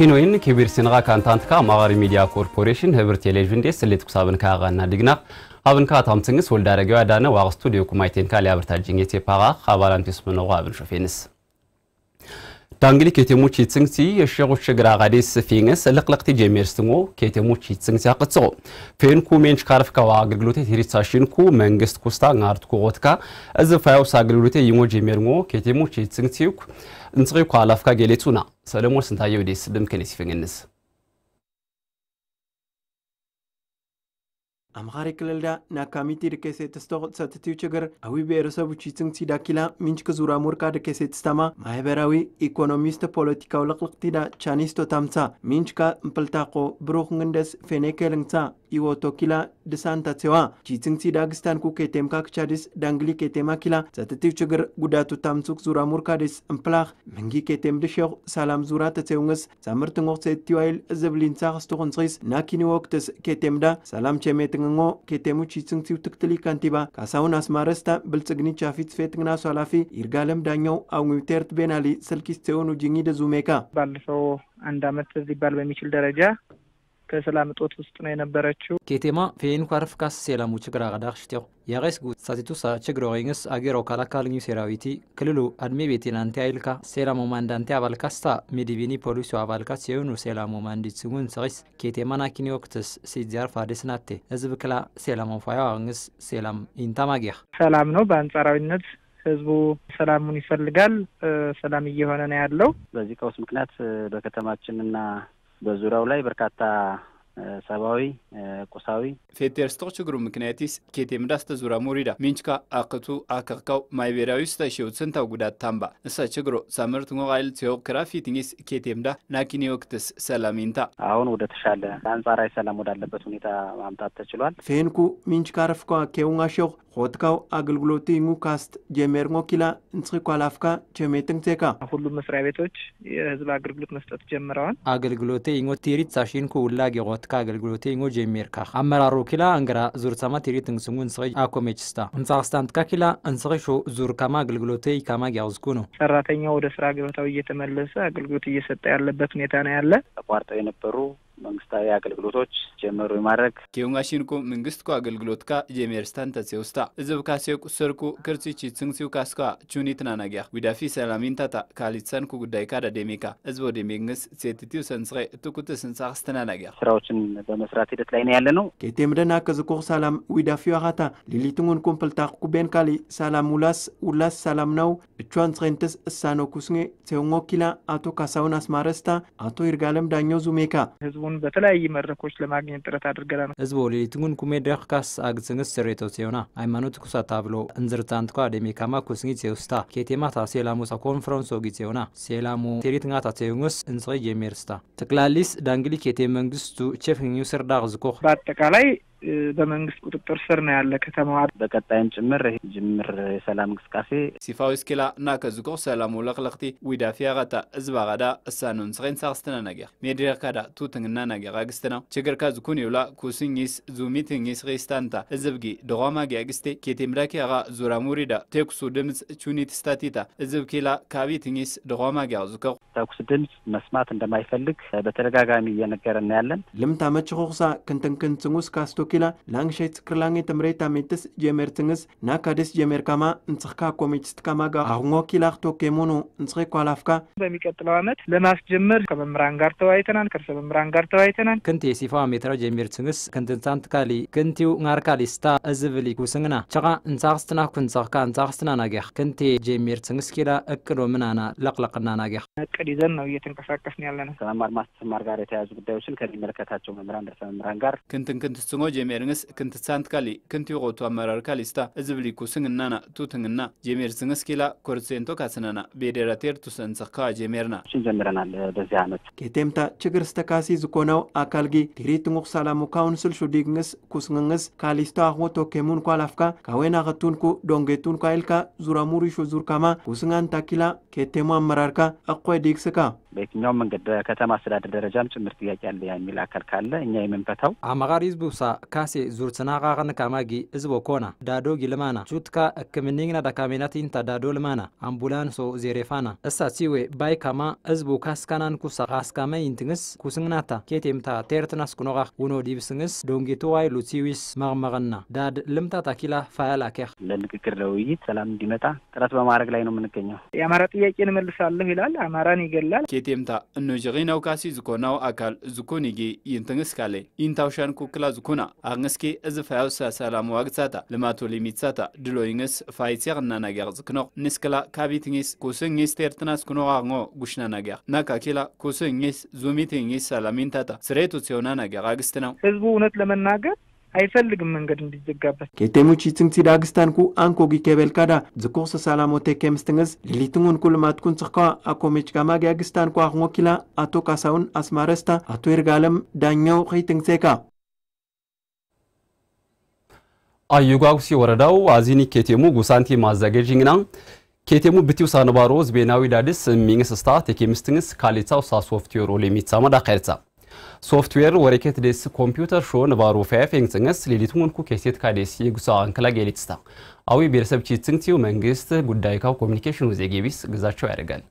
ቲኖይን ክቢር ስንኻ ካንታንትካ ማዋሪ ሚዲያ ኮርፖሬሽን ህብር ቴሌቪዥን ዴስ ስሌት ኩሳብን ካጋና ድግና አብን ኣብንካ ታምፅንግስ ወልዳረገዋ ዳነ ዋቅ ስቱድዮ ኩማይቴንካ ሊያብርታጅኝ የቴፓኻ ካባላንቴስ ምነቑ አብን ሾፌንስ ዳንግሊ ኬቴሞች ይትንግሲ የሸጎች ግራ ጋዴስ ፊንግስ ለቅለቅቲ ጀሜርስትሞ ኬቴሞች ይትንግሲ አቅጽቆ ፌንኩ ሜንች ካርፍካዋ አገልግሎቴ ቴሪሳሽንኩ መንግስት ኩስታ ጋርትኩ ቆትካ እዚ ፋያውስ አገልግሎቴ ይሞ ጀሜርሞ ኬቴሞች ይትንግሲኩ እንጽሪኩ አላፍካ ጌሌቱና ሰለሞን ስንታየው ዴስ ብምክንስ ይፍንግንስ አምሃሪ ክልልዳ ንኣካሚቲ ድኬሴ ተስተቕፀትትዩ ችግር ኣዊ ብሔረሰብ ውቺትን ሲዳኪላ ሚንችክ ዙራ ሙርካ ድከሴ ትስተማ ማሕበራዊ ኢኮኖሚስት ፖለቲካዊ ልቕልቕቲዳ ቻኒስቶ ታምሳ ሚንችካ ብሩክ ብሩኽንግንደስ ፌኔኬልንግሳ iwoto kila dhisaantatewa chiitsinktii dagistan ku keeteemkaa kichaadis dangli ketema kila zatatiif chigir guddaatu taamsuk zuraa murkaadis mpalaaq mingii keeteem dhishooq saalaam zuraa tateewungas saamirtingoq seettiwaayil zibliinsaaqas tuqunsiqis naakiniwoktis keeteemda saalaam cheemeetingango keeteemu chiitsinktiiw tiktilii kantiibaa kaasaawun asmaaresta salafi irgalem danyo ይርጋለም ዳኛው አውሚውቴርት ቤናሊ ስልኪስቴውን ጅኝደ ዙሜካ ባለፈው አንድ አመት ሊባል በሚችል ደረጃ ከሰላም እጦት ውስጥ ነው የነበረችው። ኬቴማ ፌንኳርፍ ካስ ሴላሙ ችግር አቀዳቅሽ ቴቁ ያቀስ ጉ ሳቲቱሳ ችግሮ ወይንስ አገሮ ካላካልኙ ሴራዊቲ ክልሉ አድሜ ቤቴን አንቴ አይልካ ሴላሞማ እንዳንቴ አባልካስታ ሚዲቪኒ ፖሊሲ አባልካስ የሆኑ ሴላሞማ እንዲት ስጉን ኬቴማ ናኪኒ ወቅትስ ሲዚያር ፋዴስ ናቴ ህዝብ ክላ ሴላሞ ፋያ ዋንስ ሴላም ኢንታማጊያ ሰላም ነው በአንጻራዊነት ህዝቡ ሰላሙን ይፈልጋል። ሰላም እየሆነ ነው ያለው። በዚህ ቀውስ ምክንያት በከተማችንና በዙሪያው ላይ በርካታ ሰብአዊ ቁሳዊ ፌቴርስቶቅ ችግሩ ኬቴ ኬቴምዳስተ ዙራ ሞሪዳ ሚንችካ አክቱ ማይ ማይቤራዊ ስተሽው ስንታው ጉዳት ታምባ እሳ ችግሮ ሳምርት ሞቃይል ትዮ ክራ ኬቴ ምዳ ናኪኒ ወቅትስ ሰላሚንታ አሁን ወደ ተሻለ አንጻራዊ ሰላም ወዳለበት ሁኔታ ማምጣት ተችሏል። ፌንኩ ሚንችካ ረፍኳ ኬውንሽቅ ሆትካው አገልግሎት ይሙ ካስት ጀሜርሞ ኪላ እንስኳ ላፍካ ቸሜትን ቴካ ሁሉም መስሪያ ቤቶች የህዝብ አገልግሎት መስጠት ጀምረዋል። አገልግሎት ይሞ ቴሪት ሳሽንኩ ውላጌ ሆትካ አገልግሎት ይሞ ካ አመራሩ ኪላ አንገራ ዙር ሰማ ቴሪት እንስሙ እንስቂ አኮሜችስታ እንሳክስታንትካ ኪላ እንስቂ ሾ ዙር ካማ አገልግሎት ካማ ጊያውዝኩ ነው። ሰራተኛው ወደ ስራ ገበታው እየተመለሰ አገልግሎት እየሰጠ ያለበት ሁኔታ ነው ያለ ተቋርጠው የነበሩ መንግስታዊ አገልግሎቶች ጀመሩ ማድረግ መንግስት ኬውንጋሽንኩ አገልግሎት ካ ጀሜርስታን ተሴውስታ እዝብ ካሴ ቁሰርኩ ክርሲቺ ስንሲው ካስኳ ቹኒ ትናናጊያ ዊዳፊ ሰላሚንታታ ካሊትሰንኩ ጉዳይ ካዳ ዴሜካ እዝብ ወደሜግንስ ሴትቲው ሰንስኸ እትኩት ስንሳቅስ ትናናጊያ ስራዎችን በመስራት ሂደት ላይ ነው ያለ ነው ኬቴምደና ከዝኩር ሰላም ዊዳፊ ዋኻታ ሊሊትንጉን ኩምፕልታ ኩቤን ካሊ ሰላም ውላስ ውላስ ሰላም ነው እቿን ስኸንትስ እሳኖ ኩስኔ ቴውንጎኪላ አቶ ካሳውን አስማረስታ አቶ ይርጋለም ዳኛው ዙሜካ ህዝቡ ህዝቡን በተለያየ መድረኮች ለማግኘት ጥረት አድርገናል። ህዝቡ ወሌሊትንጉን ኩሜ ደክካስ አግዝንስ ስሬቶ ሲሆና ሃይማኖት ኩሳታ ብሎ እንዝርታንት ኳ ደሜ ካማ ኩስኒት ሴውስታ ኬቴማታ ሴላሙሳ ኮንፈረንስ ወጊ ሲሆና ሴላሙ ቴሪትንጋታ ሴውንስ እንጽ ጄሜርስታ ጠቅላሊስ ዳንግሊ ኬቴ መንግስቱ ቼፍ ኒው ስርዳቅ በአጠቃላይ በመንግስት ቁጥጥር ስር ነው ያለ ከተማዋ። በቀጣይም ጭምር ይህ ጅምር የሰላም እንቅስቃሴ ሲፋዊ እና ከዝጎ ሰላሙ ለክለክቲ ዊዳፊ ያቀታ እዝባ ቀዳ እሳኑን ስኸን ሳክስትነ ነገር ሜድሬርካዳ ቱትንግና ነገር አግስትና ችግርካ ዝኩን ይብላ ኩስኝስ ዙሚትኝስ ሬስታንታ እዝብጊ ድኾማጊ አግስቴ ኬቴምዳኪያቃ ዙራሙሪዳ ቴኩሱ ድምፅ ቹኒት ስታቲታ እዝብኪላ ኪላ ካቢትኝስ ድኾማጊ ዝከቁ ተኩስ ድምፅ መስማት እንደማይፈልግ በተደጋጋሚ እየነገረና ያለን ልምታ መችኹኽሳ ክንትንክን ካስቶ kila langshait kirlangi timrei tamitis jemertingiz nakadis ጀሜርካማ እንጽሕካ ኮሚችስት ካማ ጋር አሁን ወኪላህ ቶኬሙኑ እንጽሕ ኳላፍካ በሚቀጥለው ዓመት ለማስጀመር ከመምህራን ጋር ተወያይተናል። ከርሰ መምህራን ጋር ተወያይተናል። ክንቲ ሲፋ ሜትራ ጀሚር ትንስ ክንትንሳንት ካሊ ክንቲው ŋarካሊ እዝብል እዝብሊ ኩስንግና ቸኻ እንሳኽስትና ኩንሳኽካ እንሳኽስትና ናጌኽ ክንቲ ጀሚር ኪላ እቅዶ ምናና ለቕለቕና ናጌኽ እቅድ ይዘን ነው እየተንቀሳቀስን ያለነ ከመማር ማስተማር ጋር የተያያዙ ጉዳዮችን ከሚመለከታቸው መምህራን ደርሰ መምህራን ጋር ክንትን ክንት ጀሜር ንስ ካሊ jemeerŋes kintisaantkali kintiiqo tu amararkalista izibilikusiŋinana ጀሜር ስንስ ኪላ ኮርሴንቶ ካስነና ቤዴራቴር ቱሰንጽካ ጄሜርና ጀምረናል በዚህ ዓመት ኬቴምታ ችግር ስተካሲ ዝኮነው አካልጊ ቲሪት ንቁ ሰላሙ ካውንስል ሹዲግ ንስ ሹዲግንስ ንስ ካሊስታ አኽቦ ቶኬሙን ኳላፍካ ካዌና ኸቱንኩ ዶንጌቱን ኳይልካ ዙራሙሪሹ ዙርካማ ኩስንጋን ታኪላ ኬቴሙ አመራርካ አቆይ ዲግስካ በየትኛውም መንገድ በከተማ አስተዳደር ደረጃም ጭምር ጥያቄ አለ የሚል አካል ካለ እኛ የምንፈታው አማቃሪ ውሳ ካሴ ዙርትናቃቅን ካማጊ ህዝቦ ኮና ዳዶ ጊልማና ቹትካ እክምኒግና ዳካሜናቲንታ ዳዶ ልማና አምቡላንሶ ዜሬፋና እሳ ሲዌ ባይካማ ህዝቡ ካስካናን ኩሳ ካስካመ ይንትንግስ ኩስንግናታ ኬቴምታ ቴርትናስ ኩኖቃ ውኖ ዲብስንግስ ዶንጌቱዋይ ሉሲዊስ መቅመቅና ዳድ ልምታ ታኪላ ፋያል አኬር ለንግግር ለውይይት ሰላም እንዲመጣ ጥረት በማድረግ ላይ ነው የምንገኘው። የአማራ ጥያቄ እንመልሳለሁ ይላል፣ አማራን ይገላል። ቴቴምታ እኖዥኺ ካሲ ዝኮናው አካል ዝኮኒጌ ይንትንግስካለ ኢንታውሻን ኩክላ ዝኩና ኣኽንስኬ እዝ ፈያውሳ ሰላም ዋግሳታ ልማቶ ሊሚትሳታ ድሎይንግስ ፋይትያኽ እናናግያኽ ዝክኖቕ ንስክላ ካቢትንግስ ኩስንግስ ቴርትናስ ክኖቓቕሞ ጉሽና ናግያኽ ናካኪላ ኩስንግስ ዙሚትንግስ ሰላሚንታታ ስሬቱ ጽዮና ናግያኽ ኣግስትናው ህዝቡ እውነት ለመናገር አይፈልግም መንገድ እንዲዘጋበት ኬቴሙች ትንግቲ ዳግስታንኩ አንኮጊ ኬበልካዳ ዝኮሰ ሰላሞቴ ኬምስትንግዝ ሊሊትንጉን ኩልማትኩን ጽሕኳ አኮሜች ጋማግ ኩ አኽሞኪላ አቶ ካሳውን አስማረስታ አቶ ይርጋለም ዳኛው ኸይትንግሴካ አዩጓጉሲ ወረዳው አዚኒ ኬቴሙ ጉሳንቲ ማዘገጅኝና ኬቴሙ ብቲው ሳንባሮ ዝቤናዊ ዳድስ ሚንግስ ስታ ቴኬምስትንግስ ካሊታው ሳሶፍትዌሮ ሳማዳ አኸርታ ሶፍትዌር ወረኬት ደስ ኮምፒውተር ሾ ንባሩ ፈያፌንግጽንስ ሌሊቱን ኩኬሴት ካዴስ የጉሳ አንክላግ የሌትስታ አዊ ብሔረሰብ ቺትንግቲው መንግስት ጉዳይ ካው ኮሚኒኬሽኑ ዜጌቢስ ግዛቸው ያደርጋል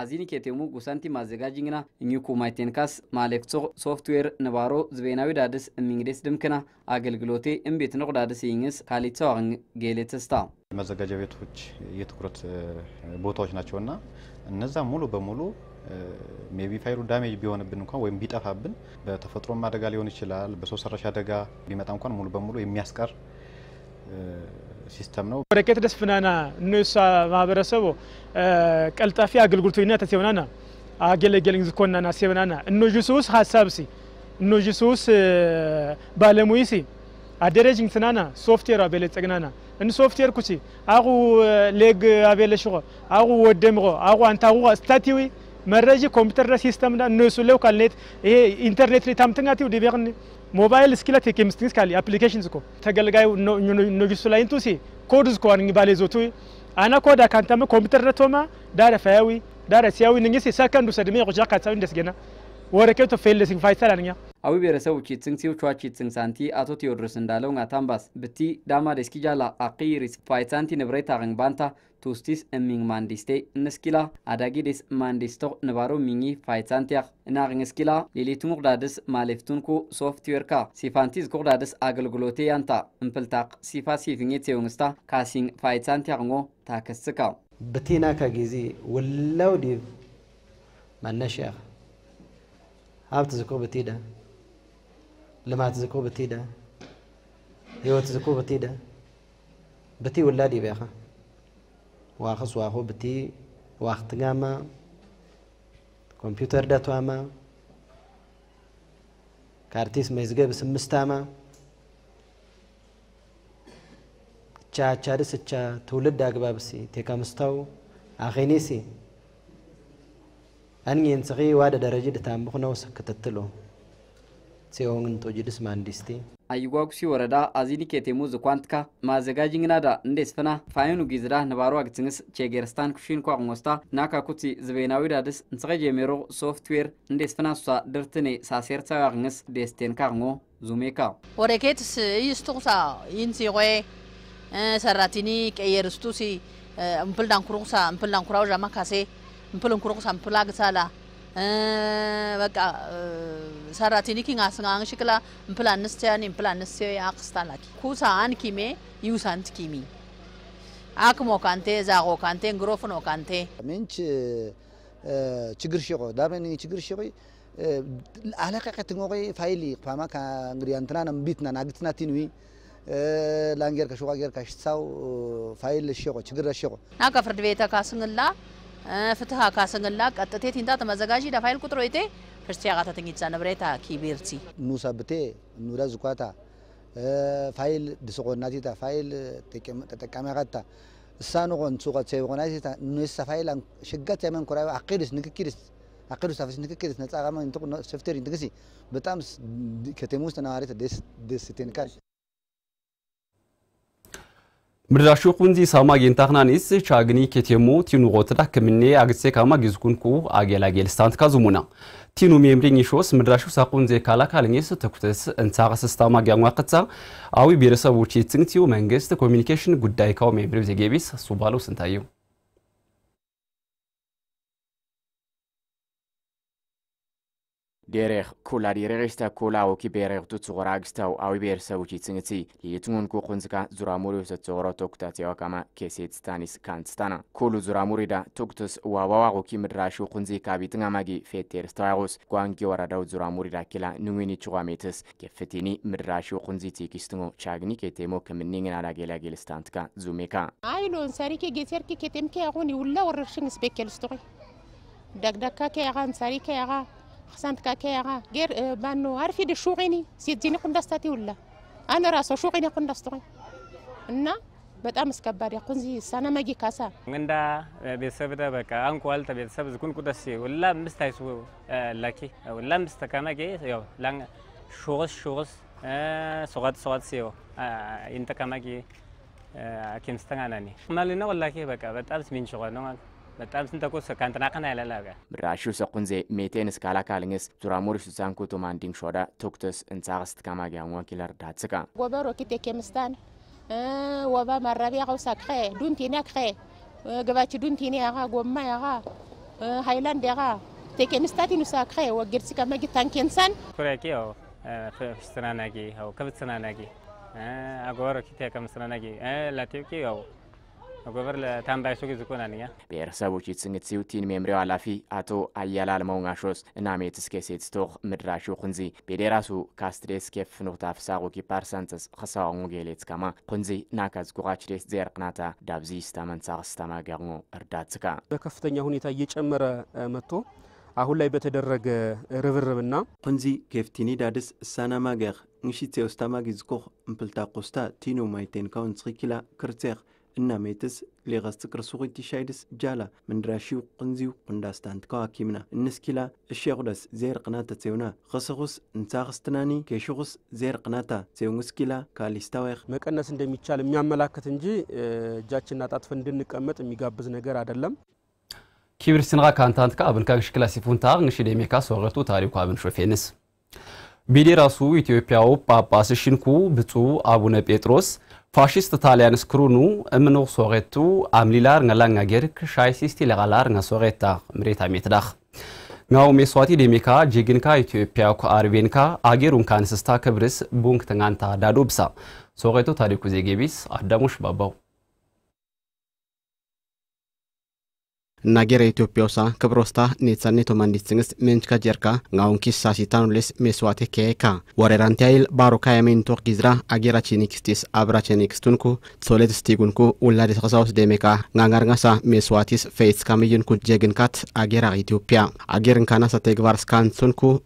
አዚኒ ኬቴሙ ጉሰንቲ ማዘጋጅንግና እኚኩ ማይቴንካስ ማሌክሶ ሶፍትዌር ንባሮ ዝቤናዊ ዳድስ እሚንግዴስ ድምክና አገልግሎቴ እምቤት ነቁ ዳድስ ይንግስ ካሊትሰዋን ጌሌትስታ መዘጋጃ ቤቶች የትኩረት ቦታዎች ናቸውና እነዛ ሙሉ በሙሉ ሜቢ ፋይሉ ዳሜጅ ቢሆንብን እንኳን ወይም ቢጠፋብን በተፈጥሮም አደጋ ሊሆን ይችላል፣ በሰው ሰራሽ አደጋ ቢመጣ እንኳን ሙሉ በሙሉ የሚያስቀር ሲስተም ነው። በረከት ደስፍናና ፍናና እነሳ ማህበረሰቡ ቀልጣፊ አገልግሎቱ አገልግሎቶና ተሲሆናና አገለገልን ዝኮናና ሲሆናና እነዚህ ሱስ ሀሳብ ሲ እነዚህ ሱስ ባለሙይ ሲ አደረጅ እንትናና ሶፍትዌር አበለጸግናና እን ሶፍትዌር ኩቺ አቁ ሌግ አበለሽቆ አቁ ወደምቆ አቁ አንታቁ ስታቲዊ መረጂ ኮምፒውተር ዳ ሲስተም ዳ እነሱ ለው ካልኔት ይሄ ኢንተርኔት ላይ ታምትንጋቲው ዲቤቅን ሞባይል ስኪላት የኬሚስትሪስ ካል አፕሊኬሽንስ ኮ ተገልጋዩ ኖጅሱ ላይ እንቱ ሲ ኮድስ ኮ አንኝ ባለ ዞቱ አና ኮዳ ካንተም ኮምፒውተር ዳ ቶማ ዳረ ፋያዊ ዳረ ሲያዊ ንኝስ ሰከንዱ ሰድሜ ቁጫ ካሳዊ እንደስገና ወረቀቱ ፌል ሲንፋ ይሰላልኛ አዊ ብሔረሰብ ውጪ ትንክሲው ቿቺ ትንክሳንቲ አቶ ቴዎድሮስ እንዳለው አታምባስ ብቲ ዳማ ደስኪ ጃላ አቂሪስ ፋይሳንቲ ንብረት ታቅን ባንታ ቱስቲስ እሚንግ ማንዲስቴ እንስኪላ ደስ ማንዲስቶ ንባሮ ሚኝ ፋይሳንቲያ እናቅን እስኪላ ሌሊቱ ሙቅዳድስ ማሌፍቱንኩ ሶፍትዌርካ ሲፋንቲዝ ኩቅዳድስ አገልግሎቴ ያንታ እምፕልታቅ ሲፋ ሲፍኜት ሴውንስታ ካሲን ፋይሳንቲያቅንጎ ታከስካ ብቲናካ ጊዜ ውለው ዲብ መነሽያ ኣብ ትዝክሩ ብቲ ደ ልምዓት ትዝክሩ ብቲ ደ ህይወት ትዝክሩ ብቲ ደ በቲ ውላድ ይበኻ ዋኽስ ዋኹ ብቲ ዋኽቲ ጋማ ኮምፒውተር ደቷማ ካርቲስ መዝገብ ስምስታማ እቻ ቻድስ እቻ ትውልድ ኣግባብሲ ቴካ ምስታው ኣኼኒሲ angeensaxii waada daraji dhitaambuknaw sakkatattilo ሲሆን ጦጅድስ ማንዲስቲ አይዋጉሲ ወረዳ አዚኒ ኬቴሙ ዝኳንትካ ማዘጋጂንግ ናዳ እንዴስፍና ፋይኑ ጊዝዳ ነባሩ አግትንግስ ቼጌርስታን ኩሽን ኳቅሞስታ ናካኩቲ ዝቤናዊ ዳድስ እንስቀ ጀሜሮ ሶፍትዌር እንዴስፍና ሷ ድርትኔ ሳሴር ተዋቅንግስ ደስቴን ካቅሞ ዙሜካ ወደኬትስ እይስቱቁሳ ይንሲቆ ሰራቲኒ ቀየርስቱሲ እምፕልዳንኩሩቁሳ እምፕልዳንኩራው ዣማ ካሴ mpul nkuruq san pulag sala በቃ ሰራቲኒ ኪን ngasnga ሽክላ ምፕላ ንስቲያኒ ምፕላ mpla nstiyo ya qstalaki kusa an kime yusant kimi ካንቴ ዛቆ ካንቴ እንግሮፍኖ ካንቴ ምንች ችግር ሽቆ ዳመን ችግር ሽቆ አለቀቀ ትንቆ ፋይሊ ፋማ እንግዲህ አንትና ነው ናግትና ቲንዊ ላንጌር ከሽቋ ጌር ከሽሳው ፋይል ሽቆ ችግር ሽቆ ናከ ፍርድ ቤተ ካስንላ فتحة كاسنغلا كتتي تينتا تمزجاجي دفايل كترويته فرشيا قاتا تنجي تنبريتا كبيرتي نوسابتي نورازكواتا فايل دسقوناتي فايل تكاميراتا سانوغون سوغا تيغوناتي نوسا فايل شقات يمن كرايو عقيرس نككيرس عقيرس تافس نككيرس نتاغا من تقول سفتير نتكسي بتامس كتموس تناريتا ديس ديس تنكاش ምድራሹ ቁንዚ ሳማ ጌንታክናኒስ ቻግኒ ኬቴሞ ቲኑ ጎትዳ ክምኔ አግሴ ካማ ጊዝኩንኩ አጌላጌል ስታንት ካዙሙና ቲኑ ሜምሪኝ ሾስ ምድራሹ ሳቁንዜ ካላካልኝስ ተኩተስ እንሳቀስ ስታማ ጊያንዋቅትሳ አዊ ብሔረሰቦች የትንግቲው መንግስት ኮሚኒኬሽን ጉዳይ ካው ሜምሪ ዜጌቢስ ሱባለው ስንታየው ደሬኽ ኩላ ዲሬሬስታ ኩላ ወኪ ቤሬኽቱ ጽቑራ ኣግስታው ኣዊ ብሔረሰቦች ይጽንእቲ ልየትንንኩ ኹንዝካ ዙራሙሪ ውሰት ጽቑሮ ቶኩታትያዋ ካማ ኬሴት ስታኒስ ካንስታና ኩሉ ዙራሙሪዳ ቱክትስ ዋዋዋ ኹኪ ምድራሹ ኹንዚ ካቢትንኣማጊ ፌቴር ስተዋያቑስ ጓንጊ ወረዳው ዙራሙሪዳ ኪላ ንዊኒ ችዋሜትስ ኬፍቲኒ ምድራሹ ኹንዚ ቲኪስትንጎ ቻግኒ ኬቴሞ ከምኒንግን አላጌላጌል ስታንትካ ዙሜካ አይሎን ሰሪኬ ጌቴርኪ ኬቴምኬ ያኹን ይውላ ወረርሽን ስቤኬልስቱኺ ዳግዳካ ከያኻ ንሳሪ ከያኻ خسامت كاكيغا آه. غير آه، بانو عارفي دي شوغيني سيد ديني قندستاتي ولا انا راسو شوغيني قندستوي انا بتام اسكبار يكون زي سنه ما جي كاسا مندا آه، بيسبدا بكا انكوالتا بيسب زكون كودسي ولا مستايس لاكي ولا مستكانا جي يو لان شوغس شوغس سوغات سوغات سيو انت كاماكي كيمستانا ناني مالينا ولا كي بكا بتام سمين شوغانو በጣም ስንተኮስ ከንትናቅና ያለላጋ ምራሹ ሰቁንዜ ሜቴን ስካላካልንስ ዙራሙሪ ሱሳንኩ ቶማንዲንግ ሾዳ ቶክተስ እንሳቅስት ካማጊያንዋ ኪለር ዳትስቃ ወበሮ ኪቴ ኬምስታን ወባ ማራቢያ ቀውሳ ክኸ ዱንቲኒ ክኸ ገባች ዱንቲኒ ያኻ ጎማ ያኻ ሃይላንድ ያኻ ቴኬምስታቲ ኑሳ ክኸ ወግርሲ ከመጊ ታንኬንሳን ኩረኪ ው ስናናጊ ው ክብት ስናናጊ አጎበሮ ኪቴ ከምስናናጊ ላቴኪ ው መጎበር ለታምባይሶ ዝኮናንኛ ብሔረሰቦች የትስንግት ሲውቲን ሜምሪው ኃላፊ አቶ አያላል አልመውንጋሾስ እናሜት እስኬ ሴትስቶክ ምድራሹ ኩንዚ ቤዴራሱ ካስትዴስ ኬፍ ፍሳቁ ሳቑኪ ፓርሳንተስ ኸሳዋሙ ጌሌት ከማ ኩንዚ ናካዝ ጉኻችዴስ ዘርቅናታ ዳብዚ ስታመንሳኽ ስተማገሙ እርዳትካ በከፍተኛ ሁኔታ እየጨመረ መጥቶ አሁን ላይ በተደረገ ርብርብና ኩንዚ ኬፍቲኒ ዳድስ እሳናማገኽ ንሽቴ ውስታማጊ ዝኮኽ ምፕልታ ቆስታ ቲኖ ማይቴን ካውን ጽኺኪላ እና እናሜትስ ሌቀስቲ ቅርሱኺቲ ሻይድስ ጃላ ምንድራሺው ቕንዚው ቁንዳስታንቲ ከዋኪምና እንስኪላ እሸቁደስ እሸቑደስ ዘይርቕናተ ሴውና ኸሰኹስ እንሳኽስትናኒ ኬሽኹስ ዘይርቕናታ ሴውንስኪላ ካሊስታወኽ መቀነስ እንደሚቻል የሚያመላክት እንጂ እጃችንን አጣጥፈን እንድንቀመጥ የሚጋብዝ ነገር አደለም። ኪብር ስንኻ ካንታንት ካ አብን ካግሽ ክላሲፉን ታቅ ንሽ ደሜካ ሶረቱ ታሪኩ አብን ሾፌንስ ቢዴ ራሱ ኢትዮጵያው ጳጳስ ሽንኩ ብፁ አቡነ ጴጥሮስ ፋሽስት ጣሊያን ስክሩኑ እምኖ ሶሬቱ አምሊላር ngalaŋagedk ሻይሲስቲ ለቀላር ሶሬታ ምሬታ ሜትዳህ ናው ሜስዋቲ ዴሜካ ጄግንካ ኢትዮጵያ ኩአርቤንካ አጌሩን ካንስስታ ክብርስ ቡንክ ትናንታ ዳዶብሳ ሶሬቱ ታሪኩ ዜጌቢስ አዳሙሽ ባባው ናጌራ ኢትዮጵያውሳ ክብሮስታ ኔትሳኔቶ ስንግስት ሜንችካ ጀርካ ngaውን ኪሳ ሲታኑልስ ሜስዋቴ ኬካ ወሬራንቲያይል ባሮካ የሜንቶ ጊዝራ አጌራ ቼኒክስቲስ አብራ ቼኒክስቱንኩ ሶሌት ስቲጉንኩ ውላዴ ተኸሳውስ ደሜካ ሜስዋቲስ ፌትስ feitskammiyinku ጀግንካት አጌራ ኢትዮጵያ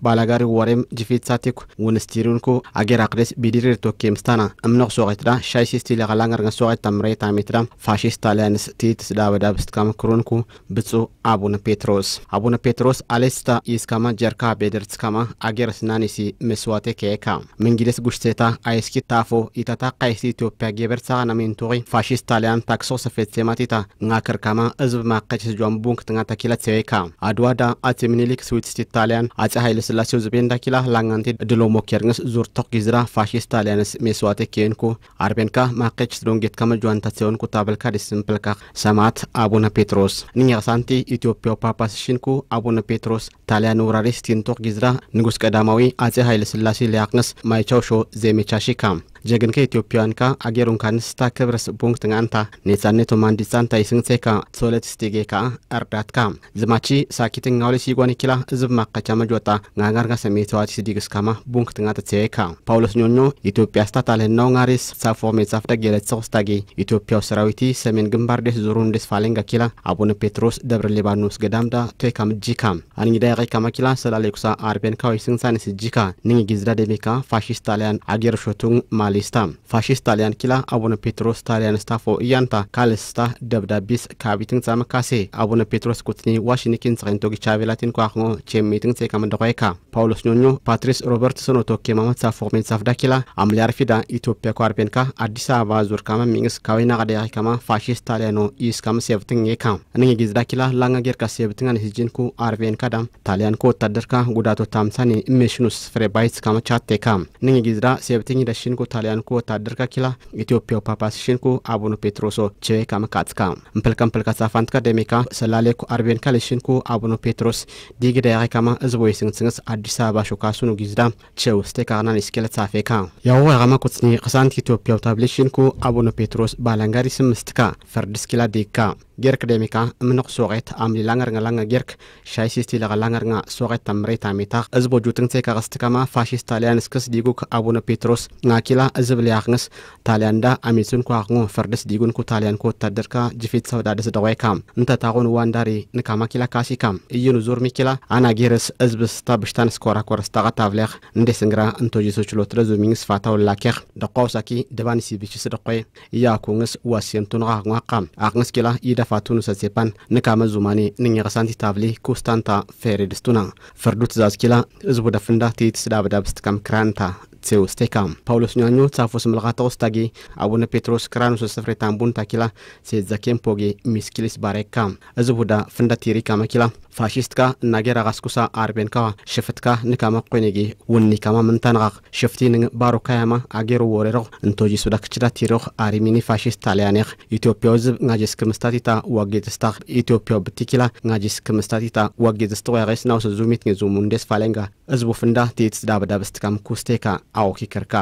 ባላጋሪ ወሬም ጅፊት ሳቴኩ jifitsatik አጌራ ቅደስ bidirir ቶኬምስታና እምነቅ ሶቒትዳ ሻይሲስቲ ለቐላንገርገ ሶቒት ተምሬ ታሜትዳ ፋሽስት ጣልያንስ ቲትስ ዳበዳብስት ካምክሩንኩ ብፁዕ አቡነ ጴጥሮስ አቡነ ጴጥሮስ አሌስታ ይስካማ ጀርካ ቤደርትስካማ አገር ስናኒሲ ምስዋቴ ከየካ መንግደስ ጉሽቴታ አይስኪ ታፎ ኢታታ ቃይሲ ኢትዮጵያ ጌበርሳ ናሜንቱሪ ፋሽስት ጣሊያን ታክሶ ሰፌት ሴማቲታ ንጋከርካማ እዝብ ማቀጭስ ጇንቡንክ ትንጋ ተኪላ ሴዌካ አድዋዳ አጼ ምኒልክ ስዊትስቲ ጣሊያን አጼ ኃይለ ስላሴው ዝቤን ዳኪላ ላንጋንቲ ድሎ ሞኬርንስ ዙር ቶክ ጊዝራ ፋሽስት ጣሊያንስ ምስዋቴ ኬንኩ አርቤንካ ማቀጭስ ዶንጌት ከመጇንታ ሲሆን ኩታበልካ ዲስምፕልካ ሰማት አቡነ ጴጥሮስ ንኛ ሳንቲ ኢትዮጵያው ጳጳስ ሽንኩ አቡነ ጴጥሮስ ታሊያ ውራሪስ ቲንቶክ ጊዝራ ንጉስ ቀዳማዊ አጼ ኃይለ ስላሴ ሊያክነስ ማይቻው ሾ ዜሜቻ ሺካም ጀግን ከኢትዮጵያንካ አገሩን ካንስታ ክብረስ ቡንክ ትንጋንታ ኔሳኔቶ ማንዲሳንታ ይስንሴካ ሶለት ስቴጌካ እርዳትካ ዝማቺ ሳኪትኛው ላይ ሲጓን ኪላ ዝብ ማካቻ መጆጣ ጋጋርጋ ሰሜተዋት ስዲግስካማ ቡንክ ትንጋት ሴካ ጳውሎስ ኞኞ ኢትዮጵያ ስታታልህናው ጋሬስ ሳፎሜ ጻፍ ደጌለት ሰውስታጌ ኢትዮጵያው ሰራዊቲ ሰሜን ግንባር ደስ ዙሩን ደስ ፋሌንጋ ኪላ አቡነ ጴጥሮስ ደብረ ሊባኖስ ገዳምዳ ቶይካም ጂካ አንጊዳ ያቀይካማ ኪላ ሰላሌኩሳ አርቤንካዊ ስንሳኔስ ጂካ ንኝ ጊዝዳ ደሜካ ፋሽስት ጣሊያን አጌር ሾቱን ማሌ ጃሌስታ ፋሽስት ጣሊያን ኪላ አቡነ ጴጥሮስ ጣሊያን ስታፎ እያንታ ካልስታ ደብዳቢስ ካቢትን ዛመካሴ አቡነ ጴጥሮስ ኩትኒ ዋሽኒኪን ጸቂንቶ ጊቻቤላቲን ኳኽሞ ቼሜትንግጼ ከመንደኳይካ ፓውሎስ ኞኞ ፓትሪስ ሮበርት ሰኖቶ ኬማመት ሳፎቅ ሳፍዳ ኪላ አምሊያር ፊዳ ኢትዮጵያ ኳርፔንካ አዲስ አበባ ዙር ካመ ሚንግስ ካዊና ቀደያ ከማ ፋሽስት ጣሊያኖ ኢስ ካም ሴብትን የካ እንኝ ጊዝዳ ኪላ ላንጋ ጌርካ ሴብትን አን ህጅንኩ አርቬን ካዳ ጣሊያን ኮ ወታደርካ ጉዳቶ ታምሳኒ እሜሽኑስ ፍሬ ባይት ካመቻቴካ እንኝ ጊዝዳ ሴብትን ደሽንኩ ጣሊያንኩ ወታደር ከኪላ ኢትዮጵያው ፓፓስ ሽንኩ አቡነ ጴጥሮሶ ችዌ ከመካትካ ምፕልከም ፕልከሳ ፋንትከ ደሜካ ሰላሌኩ አርቤን ከለሽንኩ አቡነ ጴጥሮስ ዲግ ደያቂ ከማ ህዝቦ የስንግስንግስ አዲስ አበባ ሾካ ሱኑ ጊዝዳ ቸው ስቴካርናን ስኬለ ሳፌካ ያው ያቀማ ኩጽኒ ቅሳንት ኢትዮጵያው ታብሌሽንኩ አቡነ ጴጥሮስ ባላንጋሪ ስምስትካ ፈርድስኪላ ዲካ ጌርክ ደሜካ እምንቕ ሶቄት ኣምሊ ላንገርንገ ጌርክ ሻይ ሲስቲለቐ ላንገርንጋ ሶቄት ተምሬታ ሜታ እዝቦ ጁትንግሴ ከቐስትከማ ፋሽስት ጣልያን ስክስ ዲጉክ አቡነ ጴጥሮስ ናኪላ ዝብል ዝብልያኽንስ ታልያንዳ አሚሱን ኳኹ ፈርድስ ዲጉን ኩ ኩታልያን ኩወታደርካ ጅፊት ሰውዳድስ ደዋይካ እንተታኹን ዋንዳሪ ንካማኪላ ኪላ ካሲካ እዩ ንዙር ሚኪላ ኣናጊርስ እዝብስ ታብሽታንስ ኮራኮረስ ታቓታብልያኽ እንዴ ስንግራ እንቶጅሱ ችሎት ለዙሚንግስ ፋታውላኬኽ ደቋውሳኪ ደባኒሲቢችስ ደቆይ እያኩንግስ ዋሴምቱ ንኻኽሙኻ ኣኽንስ ኪላ ይደፋቱ ንሰሴፓን ንካመ ዙማኒ ንኛቕሳንቲ ታብሊ ኩስታንታ ፌሬድስቱና ፍርዱ ትእዛዝ ኪላ ህዝቡ ደፍንዳ ቲት ስዳብዳብስት ከም ክራንታ ትውስቴካ ፓውሎስ ኛኞ ሳፎስ መልኻተ ቁስታጊ አቡነ ጴጥሮስ ክራኖስ ስፍሬ ታምቡን ታኪላ ሴ ዘኬም ፖጌ ሚስኪሊስ ባሬካ እዚ ፍንዳ ቲሪካ መኪላ ፋሽስትካ እናጌራ ቃስኩሳ አርቤንካዋ ሽፍትካ ንካማ ኮይነጊ ውኒካማ ምንታንኻኽ ሽፍቲንግ ባሮካያማ አጌሩ ወሬሮኽ እንቶጂ ሱዳ ክችዳ ቲሮኽ አሪሚኒ ፋሽስት ጣልያኔኽ ኢትዮጵያ ዝብ ጋጅስ ክምስታቲታ ዋጌዝስታኽ ኢትዮጵያ ብቲኪላ ጋጅስ ክምስታቲታ ዋጌዝስት ቆያቄስ ናውስ ዙሚት ዙሙንዴስ ፋሌንጋ እዝቡ ፍንዳ ቲትስ ዳብዳብስትካም ኩስቴካ awoki kerka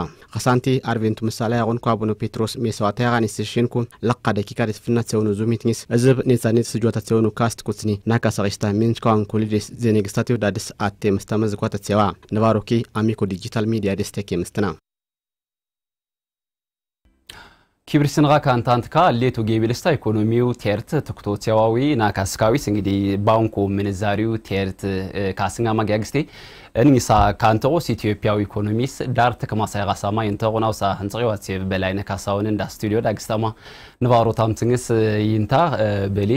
አርቬንቱ ምሳሌ mሳላይ ኳ ኣቡነ ጴጥሮስ ለቃ ለቃደኪካደስ ፍናት ሰውኑ ዙሚትኒስ እዝብ ኔሳኔት ስጇታት ሰውኑ ካስትኩትኒ ናካሳቂስታ ሚንችካዋንኩልዴስ ዜኔግስታትዮ ዳድስ አቴ ምስታመዝኳተት ሰዋ ንባሮኪ አሚኮ ዲጂታል ሚድያ ደስተኬ ምስትና ኪብር ስንጋ ካንታንትካ ሌቱ ጌቢልስታ ኢኮኖሚው ቴርት ትኩቶቲያዋዊ ና ካስካዊስ እንግዲህ ባንኩ ምንዛሪው ቴርት ካስንጋ ማግያግስቴ እንኝሳ ካንተቆስ ኢትዮጵያዊ ኢኮኖሚስ ዳር ተከማሳይ ራሳማ የንተቆናውሳ ህንፅቂዋት በላይነ ካሳውን እንዳ ስቱዲዮ ዳግስታማ ንባሮታም ትንግስ ይንታ በሌ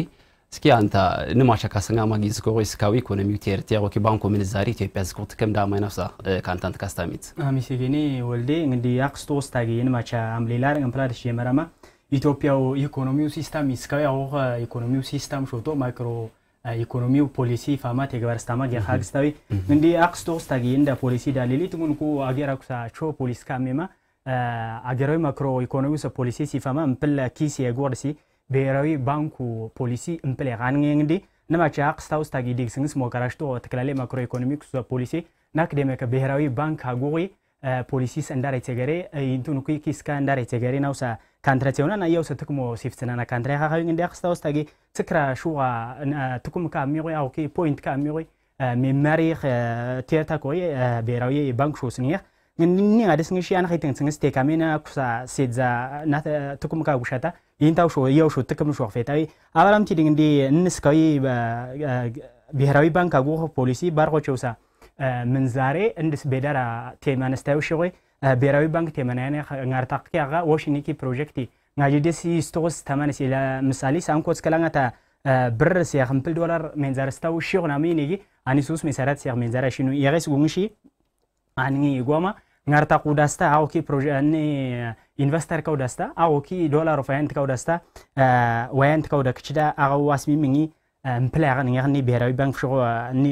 እስኪ አንተ ንማሻ ካሰንጋማ ጊዝ ኮሮ እስካዊ ኢኮኖሚው ቴርቴሮ ኪ ባንኮ ምንዛሪ ኢትዮጵያ ዝኮት ከም ዳማ ይነፍሳ ካንታንት ካስታሚት አሚሲቪኒ ወልዴ እንግዲ ያክስቶ ስታጊ ንማቻ አምሌላር እንፕላድሽ የመረማ ኢትዮጵያው ኢኮኖሚው ሲስተም እስካዊ አዎ ኢኮኖሚው ሲስተም ሾቶ ማክሮ ኢኮኖሚው ፖሊሲ ፋማ ተግባር ስታማ ገሃግ ስታዊ እንዲ አክስቶ ስታጊ እንደ ፖሊሲ ዳሌሊት ጉንኩ አገር አኩሳ ቾ ፖሊስ ካሜማ አገራዊ ማክሮ ኢኮኖሚው ፖሊሲ ሲፋማ ምፕላ ኪስ የጎርሲ ብሔራዊ ባንኩ ፖሊሲ እምፕሌ ኻንንግዲ ንመቻ ክስታውስ ታጊ ዲግስንስ ሞከራሽቶ ተክላሌ ማክሮ ኢኮኖሚክስ ፖሊሲ ናክደመከ ብሔራዊ ባንክ አጉቂ ፖሊሲስ እንዳራይቴገሬ ይንቱን ኩ ኪስካ እንዳራይቴገሬ ናውሳ ካንትረት ና የውሰ ትክሞ ሲፍትና ና ካንትራ ያካካቢ እንዲያ ክስታውስ ታጊ ትክራ ሹዋ ትኩም ካ ከአሚቆይ አውኪ ፖይንት ካ ከአሚቆይ ሜመሪኽ ቴርታ ኮይ ብሔራዊ ባንክ ሾስኒኽ ንኒ አደስንግሽ አነኸይትንግስንግስ ቴካሜና ኩሳ ሴዛ ትኩም ጉሻታ ይህንታው ሾ የው ጥቅም ሾ ፌታዊ አባላም ድ እንዲ እንስካዊ ብሔራዊ ባንክ አጎ ፖሊሲ ባርኮ ቸውሳ ምንዛሬ እንድስ ቤዳራ ቴማነስታዩ ሾ ብሔራዊ ባንክ ቴማናያ ngartakki aga ወሽኒኪ ፕሮጀክቲ ngajides ስቶስ tamanis ila misali sankos kalangata ብር ሲያክምፕል ዶላር ሜንዛር ስታው ሺ ሆና ሚን ይጊ አኒ ሲያክ ሜንዛር ሽኑ የገስ ጉንሺ አኒ ጓማ ngarta ዳስታ auki proje ኢንቨስተር ከው ደስታ አዎኪ ዶላር ኦፍ ወያንት ከው ደስታ ወያንት ከው ደክችዳ አቀዋስ ሚምኝ ምፕላያን ያኒ ብሔራዊ ባንክ ሽቆ እኒ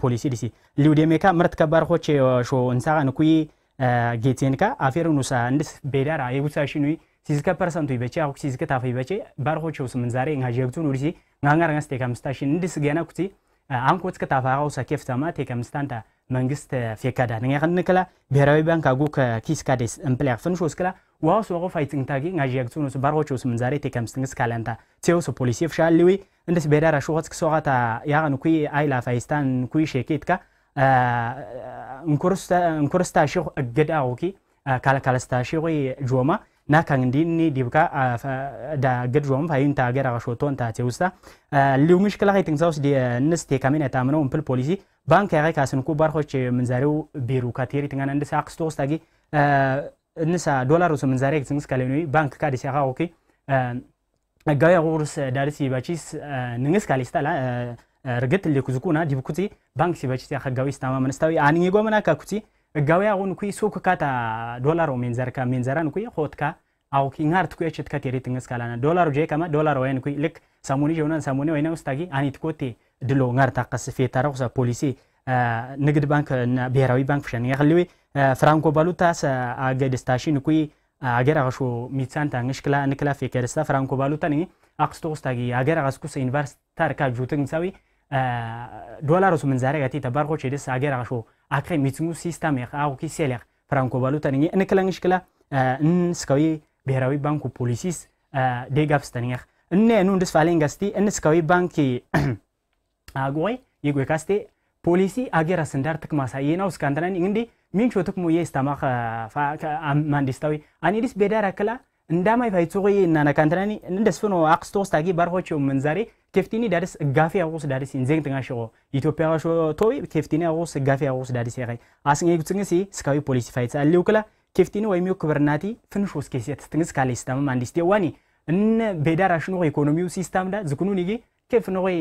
ፖሊሲ ዲሲ ሊውዴሜካ ምርት ከባር ሆቼ ሾ እንሳጋ ንኩይ ጌቴንካ አፌሩ ኑሳ እንድስ ቤዳራ የጉሳሽኑ ሲዝከ ፐርሰንቱ ይበቼ አሁ ሲዝከ ታፈ ይበቼ ባርሆቸው ስምን ዛሬ ኛ ጀግቱን ውዲሲ ngangar ngas teka mstashin ndis gena kuti eh, ankots kata farao sa kef tama teka mstanta መንግስት ፌካዳ ንያ ክንክላ ብሔራዊ ባንክ አጉክ ኪስ ካዴስ እምፕልያክ ፍንሾስ Wow soro fighting tagi ngaji ak tsuno so barho chos mzare te kamsting skalanta teo so police fshal liwi indes beda ra shogat sora ta yagan kui aila faistan kui shekitka nkursta nkursta shog agada oki kala kala sta shogi joma na kan dinni dibka da gadrom fayin ta gara ga shoton ta te usta liumish kala hitin saus di nis te kamina ta mano umpil policy bank ya ka sun ku barho che mzare biru katiri tingana indes aksto stagi nisa dolar usumin zarek tings kalenui bank ka disi aga oki gaya gurus darisi bachis ningis kalista la ርግጥ ሊኩዝኩና ዲብኩቲ ባንክ ሲበችቲ ያከጋዊ ስታማ መንስታዊ አንኝ ጎመና ካኩቲ እጋዊ አሁን ኩይ ሱክ ካታ ዶላር ወ ሜንዘርካ ሜንዘራን ኩይ ኮትካ አውኪ ንጋርት ኩይ እችት ከቴሪ ትንገስ ካላና ዶላር ጄ ከማ ዶላር ወይን ኩይ ልክ ሳሙኒ ጆናን ሳሙኒ ወይና ውስታጊ አኒት ኮቴ ድሎ ንጋርታ ቀስ ፌታራ ፖሊሲ ንግድ ባንክ ብሔራዊ ባንክ ፍሸን ያክልዊ ፍራንኮ ባሉታስ አገደስታሽን እኩ አገር አቅሾ ሚትሳን ታንሽ ክላ ንክላፍ ፍራንኮ ባሉታን አክስቶ ውስታጊ አገር አቅስኩስ ዩኒቨርስታር ካጁትን ሳዊ ዶላሮስ ምን ዛሬ ተባርኮች የደስ አገር አቅሾ አክሬ ሚትንጉ ሲስተም ያቅ አቁኪ ፍራንኮ ባሉታን እንክለንሽ ክላ እንስካዊ ብሔራዊ ባንኩ ፖሊሲስ ደጋፍስተንያቅ እነ ኑ እንድስፋሌን ጋስቲ እንስካዊ ባንክ አግወይ ይጎይ ፖሊሲ አገር አስንዳር ትክማሳ ይናው እስካንተናን እንግዲህ min shotukmu ye istamaq mandistawi anidis bedar akla ndamay faytsuqi nanakantanani ndesfno aqstoostagi barhocho ምንዛሬ ኬፍቲኒ ዳድስ ጋፌ አቁስ ዳድስ ኢንዜንግ ትንጋሽቆ ኢትዮጵያ ሾ ቶይ ኬፍቲኒ አቁስ ጋፌ አቁስ ዳድስ ያቀይ አስንግ ትንግሲ ስካዊ ፖሊሲ ፋይት አለው ክላ ኬፍቲኒ ወይም ክብርናቲ ፍንሽ ወስኬሴት ትንግስ ካለ ሲስተም አንዲስቴ ዋኒ እነ ቤዳራሽኑ ኢኮኖሚው ሲስተም ዳ ዝኩኑ ኒጌ كيف نغي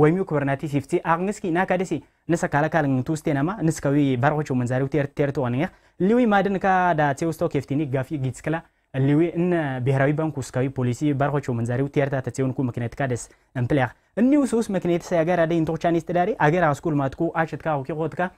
ويميو كبرناتي سيفتي اغنسكي ناكا دسي نسا كالا كالا نتوستي نما نسكوي بارغوشو منزاريو تير تير توانيخ ليوي مادن كا دا تيوستو كيفتيني غافي جيتسكلا ليوي ان بيهراوي بانكو وسكاوي بوليسي بارغوشو منزاريو تير تا تيونكو مكنيت كادس امبليغ النيو سوس مكنيت ساغار ادي انتوشاني استداري اغير اسكول ماتكو اشتكا وكي غوتكا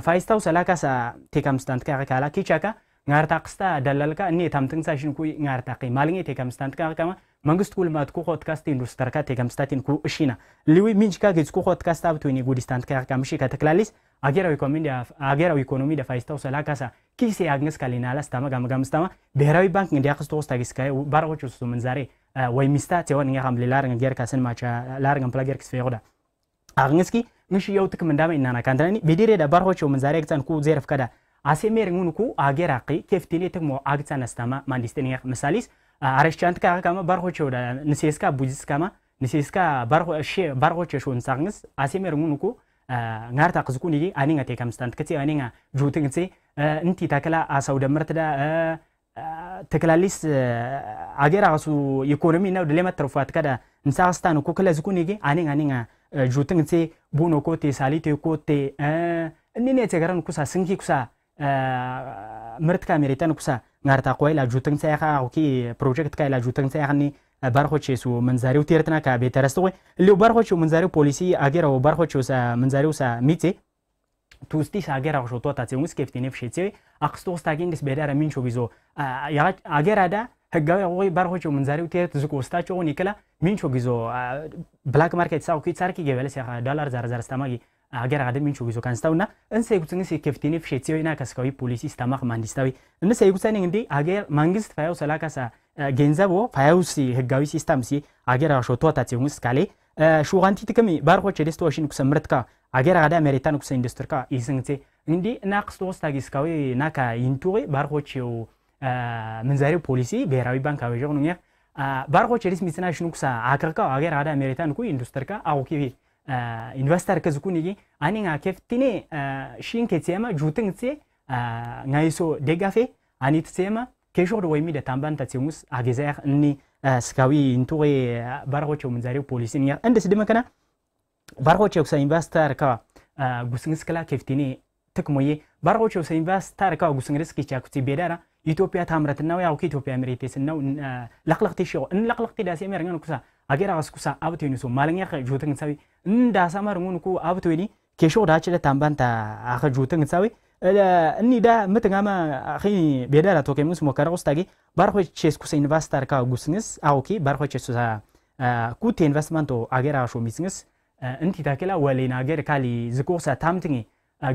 فايستاو سلاكا سلاكاسا تيكامستانت كا كالا كيشاكا نارتاقستا دلالكا اني تامتنساشنكوي نارتاقي مالني تيكامستانت كا كما መንግስት ኩልማት ኩ ሆድካስት ኢንዱስተርካት የከምስታትን ኩ እሺና ሊዊ ሚንጅካ ጌዝ ኩ ሆድካስት አብቶኒ ጉዲስታንት ከያካምሺ ከተክላሊስ አገራዊ ኢኮኖሚ ደፋይስታው ሰላካሳ ኪሴ አግነስ ካሊናላስ ታማ ጋመጋምስታማ ብሔራዊ ባንክ እንዲያክስቶ ውስጥ አጊስካ ባራዎች ውስጡ ምንዛሬ ወይ ሚስታ ሲሆን እኛ ከምሌ ላርገን ጌር ካስን ማቻ ላርገን ፕላጌር ክስፌ ይቆዳ አግነስኪ ምሽ የውትክ ምንዳመ እናና ካንተኒ ቤዴሬዳ ባራዎቸው ምንዛሬ ግዛን ኩ ዜርፍ ከዳ አሴሜር ንኩ አገራቂ ኬፍቲኔ ትግሞ አግዛን ስታማ ማንዲስቴን ምሳሌስ አረሽቻንት ካ ካማ ባርኮቸ ወደ ንሴስካ ቡጅስካማ ንሴስካ ባርኮ ሺ ባርኮቸ ሹን ሳንግስ አሴሜር ሙን እኮ ጋር ታክዝኩ ንጊ አኒንጋ ቴካም ከቲ አኒንጋ ጁቲንግ ቲ እንቲ ተክላ አሳው ደምርት ዳ ተክላሊስ አገራ አሱ ኢኮኖሚ ነው ደለ መትርፋት ከዳ ንሳ አስታን እኮ ክለዝኩ ንጊ አኒንጋ አኒንጋ ጁቲንግ ቲ ቡኖ ኮቴ ሳሊቴ ኮቴ እኒኔ ተገረን ኩሳ ስንኪ ኩሳ ምርት ካሜሪታን ኩሳ ngarta qoy la jutang sa kha ki project ka la jutang sa ni barxo che su manzariu tirtna ka be tarastu qoy li barxo che manzariu polisi agera o barxo che sa manzariu sa mitse sti sa agera o shoto ta tseungs keftine fshetse aqsto stagings berara min cho bizo ya agera da ህጋዊ ወይ ባርሆች ምንዛሪው ቴት ዝቆስታቸው ኒክላ ሚንቾ ጊዞ ብላክ ማርኬት ሳውኪ ጻርኪ ገበለ ሲያ dollar zara zara stamagi ሀገር min shugiso kan stauna እንሰ ይጉትን እንሰ ከፍቲኒ ፍሼቲዮና ካስካዊ ፖሊሲ ስታማክ ማንዲስታዊ እንሰ ይጉሰን እንዲ ሀገር መንግስት ፋያው ሰላካሳ ገንዘቦ ፋያው ሲ ህጋዊ ሲስተም ሲ ሀገር አሾቶ ታቲው ምስ ካሌ ሹጋንቲ ትከሚ ባርኮች ደስቶሽን ኩሰምርትካ ሀገር አዳ መሬታን ኩሰ ኢንዱስትሪካ ይስንግቴ እንዲ ናቅስቶ ስታጊስካዊ ናካ ይንቱሪ ባርኮች ምንዛሬው ፖሊሲ ብሔራዊ ባንክ አበጀው ነው ባርኮች ደስ ሚስናሽን ኩሳ አክርካ ሀገር አዳ መሬታን ኩ ኢንዱስትሪካ አውኪቪ investor kezi kunigi ani nga tine shin ke tsema juting tse nga ngaiso degafe ani tsema ke keshor do wemi de tamban ta tsemus gezer ni skawi intore barhocho munzare police ni ande sidima kana barhocho sa investor ka gusngis kala tine keftini ተክሞዬ ባርቆቸው ሰይንቫስ ታሪካ ጉስንግርስ ኪቻኩቲ ቤዳራ ኢትዮጵያ ታምረትናው ያው ከኢትዮጵያ ምሬቴስ ነው ለቅለቅቲ ሽቆ እንለቅለቅቲ ዳሴ ሜርኛን ኩሳ agera askusa abtweni so malanga kha joteng tsawi nda samar ngun ku abtweni kesho da chile tambanta akha joteng tsawi ni da mtngama akhi bedara to kemus mo karago stagi barho cheskus investor ka gusnis aoki barho chesusa kute investmento agera sho misnis inti takela walena ager kali zikursa tamtingi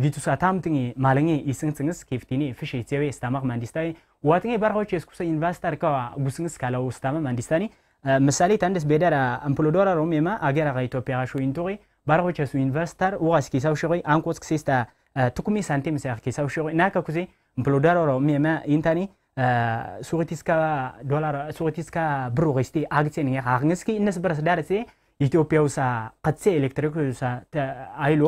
gitusa tamtingi malangi isingtingis keftini fishi tsewe istamag mandistai watingi barho cheskus investor ka gusnis kala ustama mandistani ምሳሌ ተንደስ ቤደራ አምፕሎዶራ ሮሜማ አገራ ኢትዮጵያ ሹ ኢንቱሪ ባርሆቸሱ ኢንቨስተር ውቀስ ኪሳው ሽቆይ አንቆስ ክሴስታ ትኩሜ ሳንቲም ሳያር ኪሳው ሽቆይ ናከ ኩዜ አምፕሎዶራ ሮሜማ ኢንታኒ ሱሪቲስካ ዶላር ሱሪቲስካ ብሩ ገስቲ አግቴን ያግንስኪ እነስ በረስ ዳርሴ ኢትዮጵያ ውሳ ቀትሴ ኤሌክትሪክ ውሳ አይሎ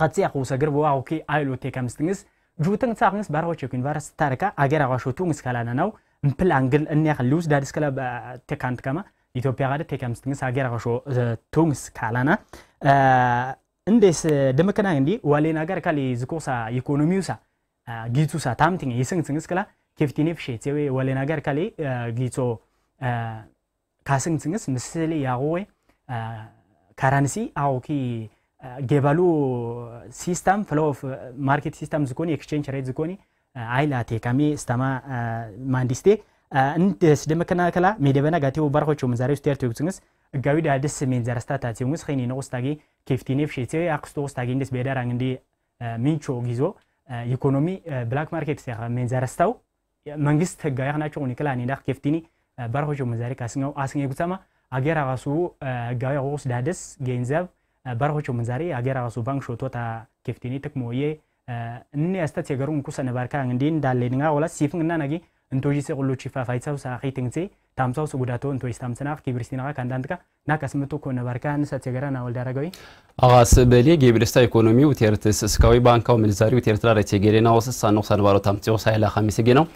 ቀትሴ አቁሰ ግርቦ አውኪ አይሎ ቴካምስትንግስ ጁተን ሳግንስ ባርሆቸኩ ኢንቨስተር ካ አገራ ዋሾቱ ምስካላና ነው ምፕል አንግል እኒያ ሊውስ ዳድስ ክለ ቴካንት ከማ ኢትዮጵያ ጋደ ቴካምስትንግስ ሀገር ሾ ቱንግስ ካላና እንዴስ ድምክና እንዲ ዋሌ ነገር ካሊ ዝኮሳ ኢኮኖሚውሳ ጊቱሳ ታምቲንግ ይስንግስንግስ ክላ ኬፍቲኔፍ ሼቴ ወሌ ነገር ካሊ ጊቶ ካስንግስንግስ ምስሌ ያቆወ ካረንሲ አውኪ ጌባሉ ሲስተም ፍሎ ማርኬት ሲስተም ዝኮኒ ኤክስቼንጅ ሬት ዝኮኒ አይላቴ ከሜ ስተማ ማንዲስቴ እንደ ስደ ሜደበና ጋቴው ባርኮቾ ምዛሬ ውስጥ ያርቶ ይጉስንስ እጋዊ ዳደስ ሜን ዘረስታታ ሲሙስ ኸኒ ነውስታጊ ኬፍቲኔፍ ሼሴ አክስቶ ውስታጊ እንደስ በዳራን እንዲ ሚንቾ ጊዞ ኢኮኖሚ ብላክ ማርኬት ሲያ ሜን ዘረስታው መንግስት ህጋዊ ናቸው ኒክላ ኒዳ ኬፍቲኒ ባርኮቾ ምዛሬ ካስኛው አስኛው ጉታማ አገር ራሱ ህጋዊ ውስጥ ዳደስ ገንዘብ ባርኮቾ ምዛሬ አገር ራሱ ባንክ ሾቶታ ኬፍቲኒ ተክሞዬ የገሩ inni astat yegaru unkusa nebarka ngindin daleninga wala sifingna nagi እንቶይሴ ቺፋ ይፋፋይሰው ሳኺ ትንግሴ ታምሳው ሱጉዳቶ እንቶይስ ታምስናፍ ኪብሪስቲናጋ ካንዳንትካ ና ኮ ነባርካ ንሰት የገራ ና ወልድ አረጋዊ አጋስ በሌ ጌብልስታ ኢኮኖሚ ውቴርትስ እስካዊ ባንካው ምንዛሪ ውቴርትራ ረቼ ጌሌና ወስሳ ነው ሳንባሮ ታምጽዮ ሳይላ ኸሚስ ጌ ነው